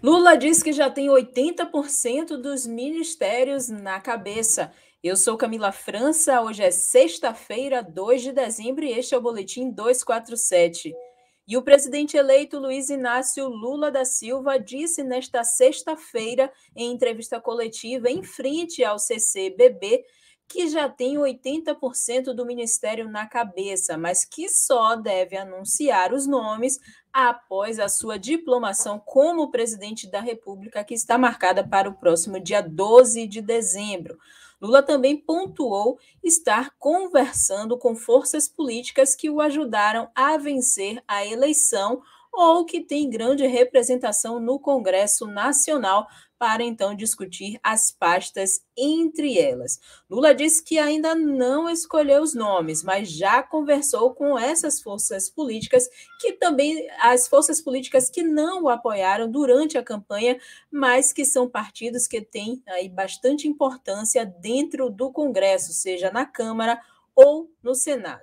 Lula diz que já tem 80% dos ministérios na cabeça. Eu sou Camila França, hoje é sexta-feira, 2 de dezembro, e este é o Boletim 247. E o presidente eleito Luiz Inácio Lula da Silva disse nesta sexta-feira, em entrevista coletiva em frente ao CCBB, que já tem 80% do ministério na cabeça, mas que só deve anunciar os nomes após a sua diplomação como presidente da República, que está marcada para o próximo dia 12 de dezembro. Lula também pontuou estar conversando com forças políticas que o ajudaram a vencer a eleição ou que tem grande representação no Congresso Nacional para então discutir as pastas entre elas. Lula disse que ainda não escolheu os nomes, mas já conversou com essas forças políticas que também as forças políticas que não o apoiaram durante a campanha, mas que são partidos que têm aí bastante importância dentro do Congresso, seja na Câmara ou no Senado.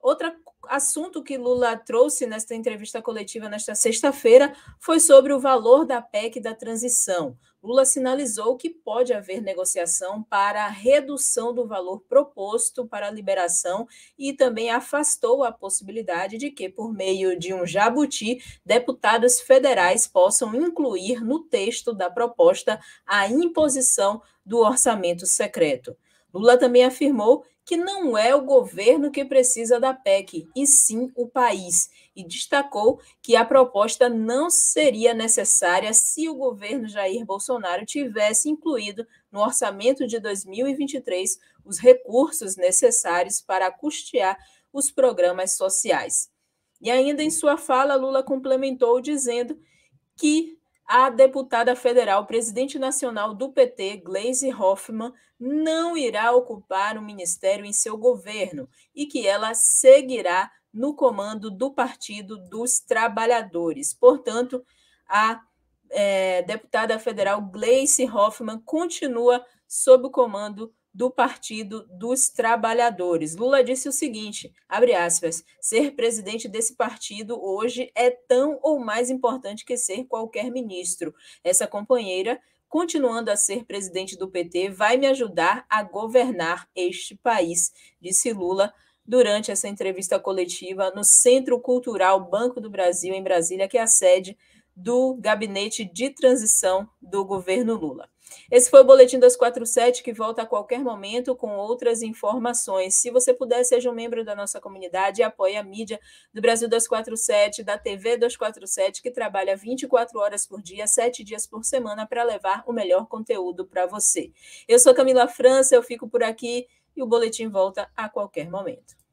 Outra assunto que Lula trouxe nesta entrevista coletiva nesta sexta-feira foi sobre o valor da PEC da transição. Lula sinalizou que pode haver negociação para a redução do valor proposto para a liberação e também afastou a possibilidade de que, por meio de um jabuti, deputados federais possam incluir no texto da proposta a imposição do orçamento secreto. Lula também afirmou que não é o governo que precisa da PEC, e sim o país, e destacou que a proposta não seria necessária se o governo Jair Bolsonaro tivesse incluído no orçamento de 2023 os recursos necessários para custear os programas sociais. E ainda em sua fala, Lula complementou dizendo que a deputada federal, presidente nacional do PT, Gleise Hoffmann, não irá ocupar o ministério em seu governo e que ela seguirá no comando do Partido dos Trabalhadores. Portanto, a é, deputada federal Gleise Hoffmann continua sob o comando do Partido dos Trabalhadores. Lula disse o seguinte, abre aspas, ser presidente desse partido hoje é tão ou mais importante que ser qualquer ministro. Essa companheira continuando a ser presidente do PT, vai me ajudar a governar este país, disse Lula durante essa entrevista coletiva no Centro Cultural Banco do Brasil, em Brasília, que é a sede do gabinete de transição do governo Lula. Esse foi o Boletim 247, que volta a qualquer momento com outras informações. Se você puder, seja um membro da nossa comunidade e apoie a mídia do Brasil 247, da TV 247, que trabalha 24 horas por dia, 7 dias por semana, para levar o melhor conteúdo para você. Eu sou Camila França, eu fico por aqui e o boletim volta a qualquer momento.